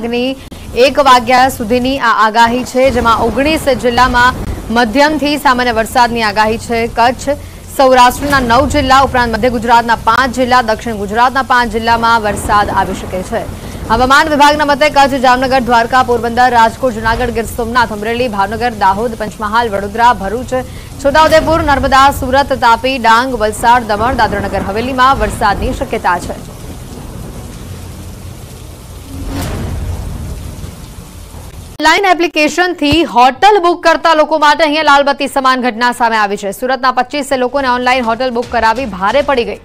ની એક વાગ્યા સુધીની આ આગાહી છે જેમાં ઓગણીસ જિલ્લામાં મધ્યમથી સામાન્ય વરસાદની આગાહી છે કચ્છ સૌરાષ્ટ્રના નવ જિલ્લા ઉપરાંત મધ્ય ગુજરાતના પાંચ જિલ્લા દક્ષિણ ગુજરાતના પાંચ જિલ્લામાં વરસાદ આવી શકે છે હવામાન વિભાગના મતે કચ્છ જામનગર દ્વારકા પોરબંદર રાજકોટ જૂનાગઢ ગીર સોમનાથ અમરેલી ભાવનગર દાહોદ પંચમહાલ વડોદરા ભરૂચ છોટાઉદેપુર નર્મદા સુરત તાપી ડાંગ વલસાડ દમણ દાદરાનગર હવેલીમાં વરસાદની શક્યતા છે ઓનલાઈન એપ્લિકેશનથી હોટલ બુક કરતા લોકો માટે અહીંયા લાલબત્તી સમાન ઘટના સામે આવી છે સુરતના પચીસે લોકોને ઓનલાઈન હોટલ બુક કરાવી ભારે પડી ગઈ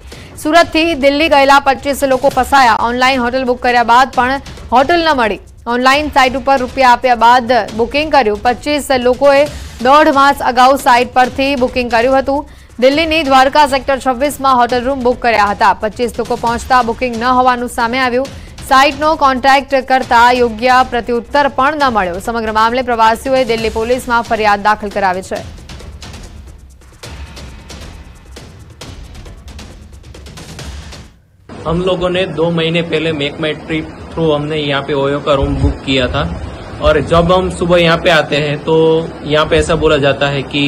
સુરતથી દિલ્હી ગયેલા પચીસે લોકો ફસાયા ઓનલાઈન હોટલ બુક કર્યા બાદ પણ હોટલ ન મળી ઓનલાઈન સાઇટ ઉપર રૂપિયા આપ્યા બાદ બુકિંગ કર્યું પચીસ લોકોએ દોઢ માસ અગાઉ સાઇટ પરથી બુકિંગ કર્યું હતું દિલ્હીની દ્વારકા સેક્ટર છવ્વીસમાં હોટલ રૂમ બુક કર્યા હતા પચીસ લોકો પહોંચતા બુકિંગ ન હોવાનું સામે આવ્યું સાઇટનો કોન્ટ્રાક્ટ કરતા યોગ્ય પ્રત્યુત્તર પણ न મળ્યો સમગ્ર મામલે પ્રવાસીઓએ દિલ્હી પોલીસમાં ફરિયાદ દાખલ કરાવી છે हम लोगों ने दो महीने पहले मेक माई ट्रिप थ्रू हमने यहाँ पे ओयो का रूम बुक किया था और जब हम सुबह यहाँ पे आते हैं तो यहाँ पे ऐसा बोला जाता है कि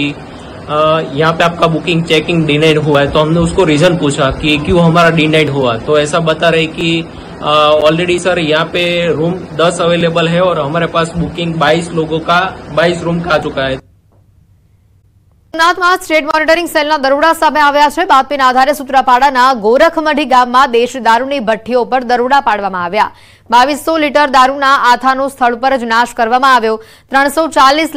यहाँ पे आपका बुकिंग चेकिंग डिनाइड हुआ है तो हमने उसको रीजन पूछा कि क्यों हमारा डिनाइड हुआ तो ऐसा बता रहे कि ऑलरेडी सर यहाँ पे रूम दस अवेलेबल है और हमारे पास बुकिंग बाईस लोगों का बाईस रूम का चुका है સોમનાથમાં સ્ટેટ મોનિટરિંગ સેલના દરોડા સામે આવ્યા છે બાતમીના આધારે સુત્રાપાડાના ગોરખમઢી ગામમાં દેશ દારૂની ભઠ્ઠીઓ પર દરોડા પાડવામાં આવ્યા બાવીસો લીટર દારૂના આથાનો સ્થળ પર જ નાશ કરવામાં આવ્યો ત્રણસો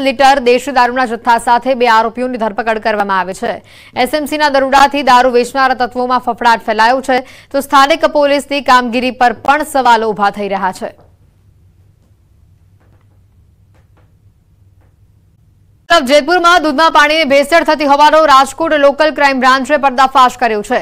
લીટર દેશી દારૂના જથ્થા સાથે બે આરોપીઓની ધરપકડ કરવામાં આવી છે એસએમસીના દરોડાથી દારૂ વેચનારા તત્વોમાં ફફડાટ ફેલાયો છે તો સ્થાનિક પોલીસની કામગીરી પર પણ સવાલો ઉભા થઈ રહ્યા છે તરફ જેતપુરમાં દૂધમાં પાણીની ભેસળ થતી હોવાનો રાજકોટ લોકલ ક્રાઇમ બ્રાન્ચે પર્દાફાશ કર્યો છે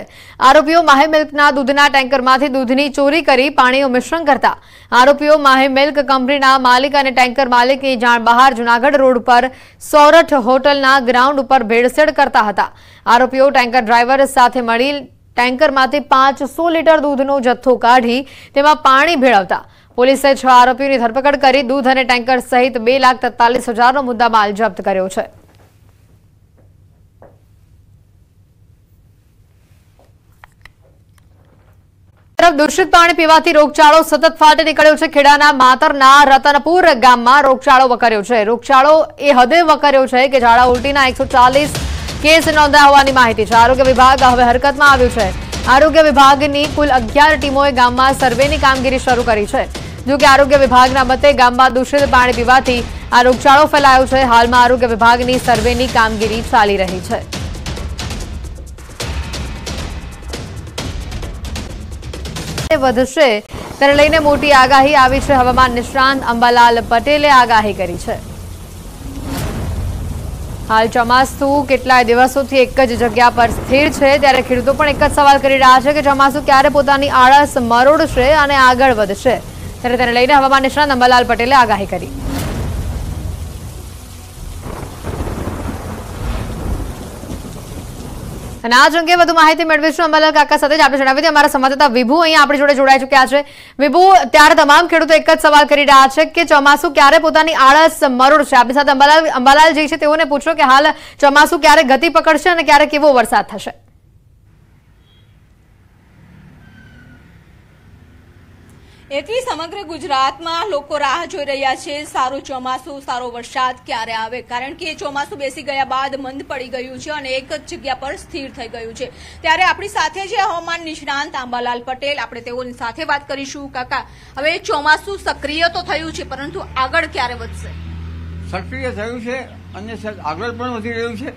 આરોપીઓ માહે મિલ્કના દૂધના ટેન્કરમાંથી દૂધની ચોરી કરી પાણીનું મિશ્રણ કરતા આરોપીઓ માહે મિલ્ક કંપનીના માલિક અને ટેન્કર માલિકની જાણ બહાર જૂનાગઢ રોડ પર સોરઠ હોટલના ગ્રાઉન્ડ ઉપર ભેળસેળ કરતા હતા આરોપીઓ ટેન્કર ડ્રાઈવર સાથે મળી ટેન્કરમાંથી પાંચસો લીટર દૂધનો જથ્થો કાઢી તેમાં પાણી ભેળવતા પોલીસે છ આરોપીઓની ધરપકડ કરી દૂધ અને ટેન્કર સહિત બે લાખ તેતાલીસ હજારનો મુદ્દામાલ જપ્ત કર્યો છે તરફ દૂષિત પાણી પીવાથી રોગચાળો સતત ફાટી નીકળ્યો છે ખેડાના માતરના રતનપુર ગામમાં રોગચાળો વકર્યો છે રોગચાળો એ હદે વકર્યો છે કે ઝાડા ઉલટીના એકસો કેસ નોંધાયા હોવાની માહિતી છે આરોગ્ય વિભાગ હવે હરકતમાં આવ્યું છે આરોગ્ય વિભાગની કુલ અગિયાર ટીમોએ ગામમાં સર્વેની કામગીરી શરૂ કરી છે જોકે આરોગ્ય વિભાગના મતે ગામમાં દૂષિત પાણી પીવાથી આ રોગચાળો ફેલાયો છે હાલમાં આરોગ્ય વિભાગની સર્વેની કામગીરી ચાલી રહી છે વધશે તેને લઈને મોટી આગાહી આવી છે હવામાન નિષ્ણાંત અંબાલાલ પટેલે આગાહી કરી છે હાલ ચોમાસુ કેટલાય દિવસોથી એક જ જગ્યા પર સ્થિર છે ત્યારે ખેડૂતો પણ એક જ સવાલ કરી રહ્યા છે કે ચોમાસું ક્યારે પોતાની આળસ મરોડશે અને આગળ વધશે ત્યારે તેને લઈને હવામાન નિષ્ણાત અંબાલાલ પટેલે આગાહી કરી અને આ અંગે વધુ માહિતી મેળવીશું અંબાલાલ કાકા સાથે જ આપણે જણાવી દઈએ અમારા સંવાદદાતા વિભુ અહીં આપણી જોડે જોડાઈ ચૂક્યા છે વિભુ ત્યારે તમામ ખેડૂતો એક જ સવાલ કરી રહ્યા છે કે ચોમાસું ક્યારે પોતાની આળસ મરોડ છે આપણી સાથે અંબાલાલ અંબાલાલ જે છે તેઓને પૂછો કે હાલ ચોમાસું ક્યારે ગતિ પકડશે અને ક્યારે કેવો વરસાદ થશે એથી સમગ્ર ગુજરાતમાં લોકો રાહ જોઈ રહ્યા છે સારું ચોમાસું સારો વરસાદ ક્યારે આવે કારણ કે ચોમાસું બેસી ગયા બાદ મંદ પડી ગયું છે અને એક જ જગ્યા પર સ્થિર થઈ ગયું છે ત્યારે આપણી સાથે છે હવામાન નિષ્ણાંત આંબાલાલ પટેલ આપણે તેઓની સાથે વાત કરીશું કાકા હવે ચોમાસું સક્રિય તો થયું છે પરંતુ આગળ ક્યારે વધશે સક્રિય થયું છે અને આગળ પણ વધી રહ્યું છે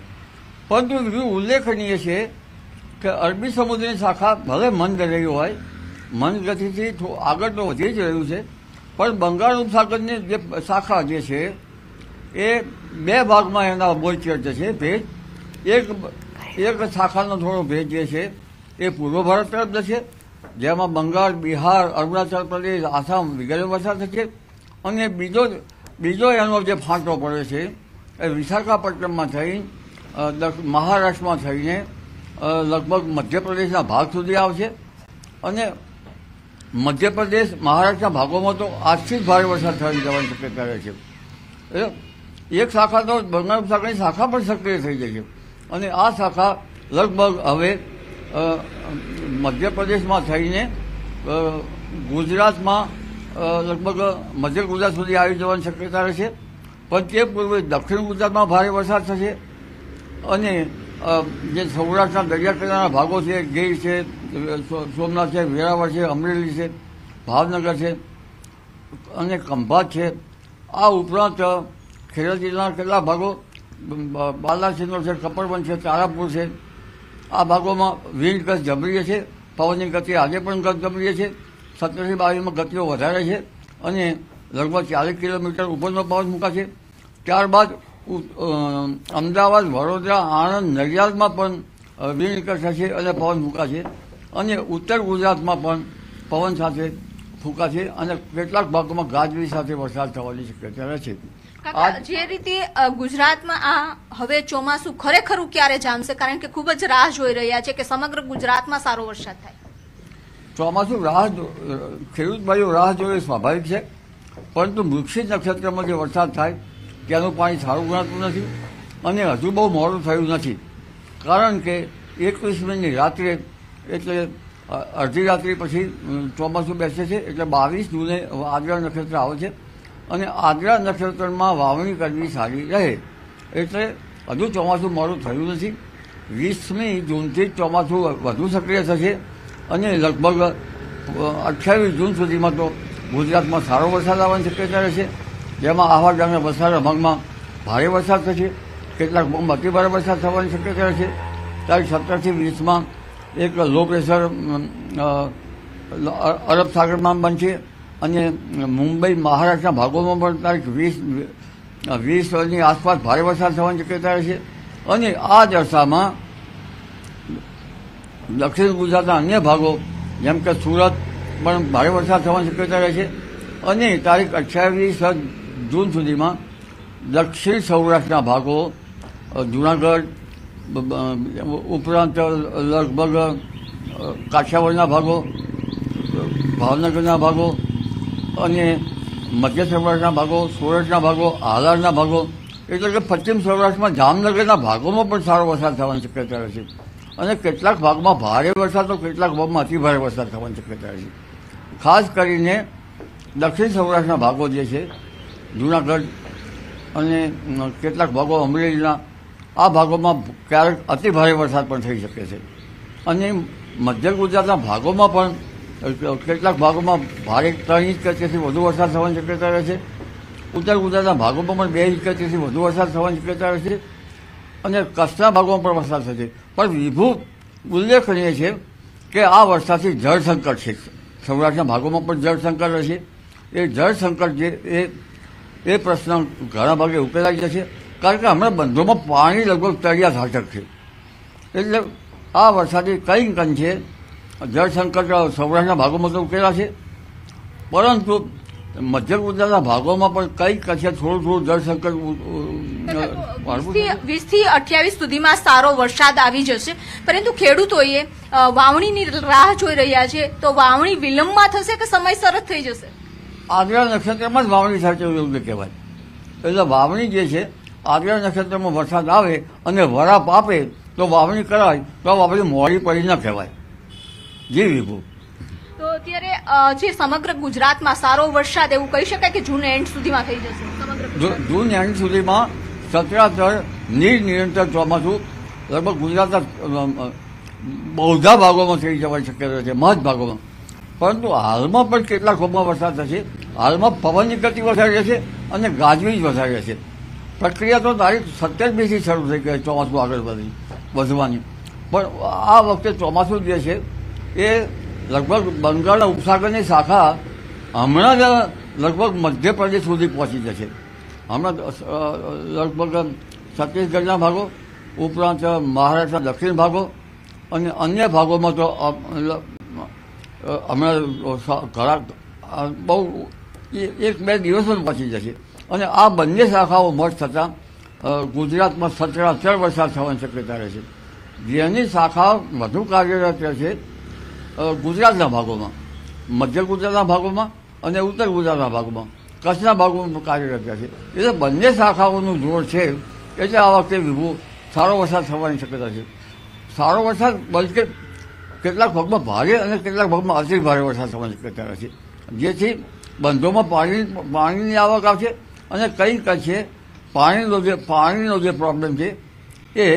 પરંતુ બીજું ઉલ્લેખનીય છે કે અરબી સમુદ્રની શાખા ભલે મંદ રહી હોય મંદગતિથી આગળ તો વધી જ રહ્યું છે પણ બંગાળ ઉપસાગરની જે શાખા જે છે એ બે ભાગમાં એના બોલચેર છે ભેજ એક એક શાખાનો થોડો ભેજ જે છે એ પૂર્વ ભારત તરફ જશે જેમાં બંગાળ બિહાર અરુણાચલ પ્રદેશ આસામ વગેરે વરસાદ થશે અને બીજો બીજો એનો જે ફાંટો પડે છે એ વિશાખાપટ્ટનમમાં થઈ મહારાષ્ટ્રમાં થઈને લગભગ મધ્યપ્રદેશના ભાગ સુધી આવશે અને મધ્યપ્રદેશ મહારાષ્ટ્રના ભાગોમાં તો આજથી જ ભારે વરસાદ થવાની જવાની શક્યતા રહે છે એક શાખા તો બંગાળ ઉપસાગરની શાખા પણ સક્રિય થઈ જાય છે અને આ શાખા લગભગ હવે મધ્યપ્રદેશમાં થઈને ગુજરાતમાં લગભગ મધ્ય ગુજરાત સુધી આવી જવાની શક્યતા રહેશે પણ તે પૂર્વે દક્ષિણ ગુજરાતમાં ભારે વરસાદ થશે અને જે સૌરાષ્ટ્રના દરિયાકાંઠાના ભાગો છે ગીર છે સોમનાથ છે વેરાવળ છે અમરેલી છે ભાવનગર છે અને ખંભાત છે આ ઉપરાંત ખેડા જિલ્લાના કેટલા ભાગો બાલાસિનોર છે કપરવન છે તારાપુર છે આ ભાગોમાં વિન્ડ ગત જબરીએ છે પવનની ગતિ આજે પણ ગત જબરીએ છે સત્તરથી બાવીસમાં ગતિઓ વધારે છે અને લગભગ ચાલીસ કિલોમીટર ઉપરનો પવન મૂકાશે ત્યારબાદ અમદાવાદ વડોદરા આણંદ નડિયાદમાં પણ વીણીકર થશે અને પવન ફૂંકાશે અને ઉત્તર ગુજરાતમાં પણ પવન સાથે ફૂંકાશે અને કેટલાક ભાગોમાં ગાજવી સાથે વરસાદ થવાની શક્યતા રહેશે જે રીતે ગુજરાતમાં આ હવે ચોમાસું ખરેખર ક્યારે જામશે કારણ કે ખૂબ જ રાહ જોઈ રહ્યા છે કે સમગ્ર ગુજરાતમાં સારો વરસાદ થાય ચોમાસું રાહ ખેડૂત ભાઈઓ રાહ જોવે સ્વાભાવિક છે પરંતુ વૃક્ષિત નક્ષત્રમાં જે વરસાદ થાય ત્યાંનું પાણી સારું ગણાતું નથી અને હજુ બહુ મોડું થયું નથી કારણ કે એકવીસ એકવીસમીની રાત્રે એટલે અડધી રાત્રિ પછી ચોમાસું બેસે છે એટલે બાવીસ જૂને આગ્રા નક્ષત્ર આવે છે અને આગ્રા નક્ષત્રમાં વાવણી કરવી સારી રહે એટલે હજુ ચોમાસું મોડું થયું નથી વીસમી જૂનથી ચોમાસું વધુ સક્રિય થશે અને લગભગ અઠ્યાવીસ જૂન સુધીમાં તો ગુજરાતમાં સારો વરસાદ આવવાની શક્યતા રહેશે જેમાં આહવા ગામે વલસાડના ભાગમાં ભારે વરસાદ થશે કેટલાક ભાગમાં અતિભારે વરસાદ થવાની શક્યતા છે તારીખ સત્તરથી વીસમાં એક લો પ્રેશર અરબ સાગરમાં બનશે અને મુંબઈ મહારાષ્ટ્રના ભાગોમાં પણ તારીખ વીસ વીસની આસપાસ ભારે વરસાદ થવાની શક્યતા છે અને આ દશામાં દક્ષિણ ગુજરાતના અન્ય ભાગો જેમ કે સુરત પણ ભારે વરસાદ થવાની શક્યતા રહે છે અને તારીખ અઠ્યાવીસ જૂન સુધીમાં દક્ષિણ સૌરાષ્ટ્રના ભાગો જુનાગઢ ઉપરાંત લગભગ કાઠિયાવાડના ભાગો ભાવનગરના ભાગો અને મધ્ય સૌરાષ્ટ્રના ભાગો સુરતના ભાગો આહારના ભાગો એટલે કે પશ્ચિમ સૌરાષ્ટ્રમાં જામનગરના ભાગોમાં પણ સારો વરસાદ થવાની શક્યતા રહેશે અને કેટલાક ભાગમાં ભારે વરસાદ તો કેટલાક ભાગમાં અતિ ભારે વરસાદ થવાની શક્યતા રહેશે ખાસ કરીને દક્ષિણ સૌરાષ્ટ્રના ભાગો જે છે જૂનાગઢ અને કેટલાક ભાગો અમરેલીના આ ભાગોમાં ક્યારેક અતિભારે વરસાદ પણ થઈ શકે છે અને મધ્ય ગુજરાતના ભાગોમાં પણ કેટલાક ભાગોમાં ભારે ત્રણ ઇંચ કરતીથી વધુ વરસાદ થવાની શક્યતા રહે છે ઉત્તર ગુજરાતના ભાગોમાં પણ બે ઇંચ કરતીથી વધુ વરસાદ થવાની શક્યતા રહે છે અને કચ્છના ભાગોમાં પણ વરસાદ થશે પણ વિભુ ઉલ્લેખનીય છે કે આ વરસાદથી જળ સંકટ છે સૌરાષ્ટ્રના ભાગોમાં પણ જળ સંકટ રહેશે એ જળ સંકટ જે એ એ પ્રશ્ન ઘણા ભાગે ઉકેલાઈ જશે કારણ કે હમણાં બંધોમાં પાણી લગભગ તળિયા ઘાટક છે એટલે આ વરસાદી કંઈ કંઈ છે જળસંકટ સૌરાષ્ટ્રના ભાગોમાં તો ઉકેલાશે પરંતુ મધ્ય ગુજરાતના ભાગોમાં પણ કંઈક અંશે થોડું થોડું જળસંકટ વીસ થી અઠ્યાવીસ સુધીમાં સારો વરસાદ આવી જશે પરંતુ ખેડૂતોએ વાવણીની રાહ જોઈ રહ્યા છે તો વાવણી વિલંબમાં થશે કે સમયસર જ થઈ જશે આગ્રા નક્ષત્રમાં જ વાવણી થાય તેવું યોગ્ય કહેવાય એટલે વાવણી જે છે આગ્રા નક્ષત્રમાં વરસાદ આવે અને વરાપ આપે તો વાવણી કરાય તો વાવણી મોડી પડી ન કહેવાય જી વિભુ તો અત્યારે જે સમગ્ર ગુજરાતમાં સારો વરસાદ એવું કહી શકાય કે જૂન એન્ડ સુધીમાં થઈ જશે જૂન એન્ડ સુધીમાં સત્રાચર નીર નિરંતર ચોમાસું લગભગ ગુજરાતના બહુધા ભાગોમાં થઈ જવાની શક્યતા છે મહદ ભાગોમાં પરંતુ હાલમાં પણ કેટલાક ભાગમાં વરસાદ થશે હાલમાં પવનની ગતિ વધારે છે અને ગાજવીજ વધારે છે પ્રક્રિયા તો તારીખ સત્યાવીસ બેથી શરૂ થઈ ગઈ ચોમાસું આગળ વધી વધવાની પણ આ વખતે ચોમાસું જે છે એ લગભગ બંગાળના ઉપસાગરની શાખા હમણાં જ લગભગ મધ્યપ્રદેશ સુધી પહોંચી જશે હમણાં લગભગ છત્તીસગઢના ભાગો ઉપરાંત મહારાષ્ટ્રના દક્ષિણ ભાગો અને અન્ય ભાગોમાં તો હમણાં ઘણા બહુ એક બે દિવસમાં પહોંચી જશે અને આ બંને શાખાઓ મઠ થતાં ગુજરાતમાં સત્તરાચર વરસાદ થવાની શક્યતા રહેશે જેની શાખા વધુ કાર્યરત રહેશે ગુજરાતના ભાગોમાં મધ્ય ગુજરાતના ભાગોમાં અને ઉત્તર ગુજરાતના ભાગોમાં કચ્છના ભાગોમાં કાર્યરત રહેશે એટલે બંને શાખાઓનું જોર છે એટલે આ વખતે વિભુ સારો વરસાદ થવાની શક્યતા છે સારો વરસાદ બલકે કેટલાક ભાગમાં ભારે અને કેટલાક ભાગમાં અતિ ભારે વરસાદ થવાની શક્યતા છે જેથી બંધોમાં પાણી પાણીની આવક આવશે અને કઈ છે પાણીનો જે પાણીનો જે પ્રોબ્લેમ છે એ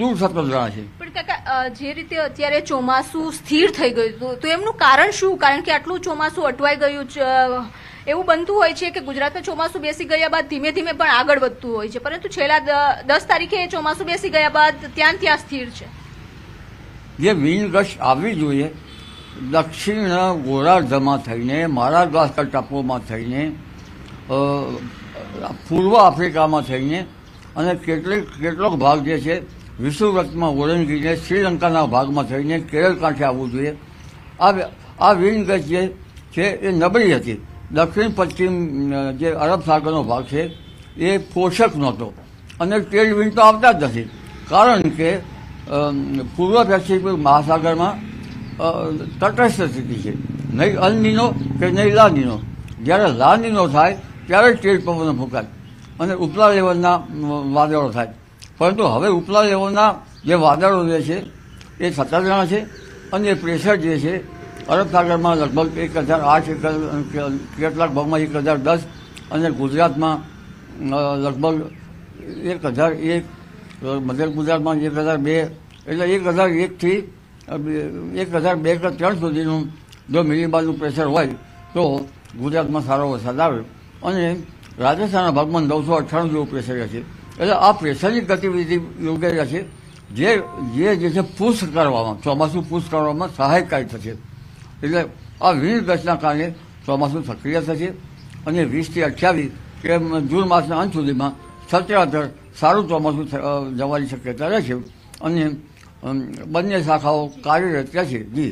દૂર થતો છે પણ કાકા જે રીતે અત્યારે ચોમાસું સ્થિર થઈ ગયું હતું તો એમનું કારણ શું કારણ કે આટલું ચોમાસું અટવાઈ ગયું છે એવું બનતું હોય છે કે ગુજરાતમાં ચોમાસું બેસી ગયા બાદ ધીમે ધીમે પણ આગળ વધતું હોય છે પરંતુ છેલ્લા દસ તારીખે ચોમાસું બેસી ગયા બાદ ત્યાં ત્યાં સ્થિર છે જે વીણગશ આવવી જોઈએ દક્ષિણ ગોરાર્ધમાં થઈને મહારાજવાસ્કર ટાપુમાં થઈને પૂર્વ આફ્રિકામાં થઈને અને કેટલીક કેટલોક ભાગ જે છે વિષુવ્રતમાં ઓળંગીને શ્રીલંકાના ભાગમાં થઈને કેરળ કાંઠે આવવું જોઈએ આ આ વીણગશ જે છે એ નબળી હતી દક્ષિણ પશ્ચિમ જે અરબ સાગરનો ભાગ છે એ પોષક નહોતો અને તેલ વીણ તો આવતા જ નથી કારણ કે પૂર્વ પેસિફિક મહાસાગરમાં તટસ્થ સ્થિતિ છે નહીં અલનીનો કે નહીં લાનીનો જ્યારે લાનીનો થાય ત્યારે તેજ પવનો ફૂંકાય અને ઉપલા લેવલના વાદળો થાય પરંતુ હવે ઉપલા લેવલના જે વાદળો જે છે એ સત્તર જણા છે અને એ પ્રેશર જે છે અરબસાગરમાં લગભગ એક હજાર આઠ એક કેટલાક ભાગમાં એક હજાર દસ અને ગુજરાતમાં લગભગ એક હજાર એક મધ્ય ગુજરાતમાં એક હજાર બે એટલે એક હજાર એકથી એક હજાર બે કે ત્રણ સુધીનું જો મિલીબારનું પ્રેશર હોય તો ગુજરાતમાં સારો વરસાદ આવે અને રાજસ્થાનના ભાગમાં નવસો અઠ્ઠાણું જેવું પ્રેશર રહેશે એટલે આ પ્રેશરની ગતિવિધિ યોગ્ય રહેશે જે જે જે છે પુશ કરવામાં ચોમાસું પુશ કરવામાં સહાયકારી થશે એટલે આ વીજ રચના કારણે ચોમાસું સક્રિય થશે અને વીસથી અઠ્યાવીસ કે જૂન માસના અંત સુધીમાં સત્યાધર સારું ચોમાસું જવાની શક્યતા રહેશે અને બંને શાખાઓ કાર્યરત રહેશે જી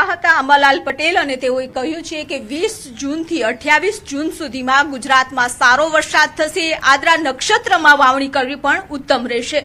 આ હતા અંબાલાલ પટેલ અને તેઓએ કહ્યું છે કે વીસ જૂનથી અઠ્યાવીસ જૂન સુધીમાં ગુજરાતમાં સારો વરસાદ થશે આદરા નક્ષત્રમાં વાવણી કરવી પણ ઉત્તમ રહેશે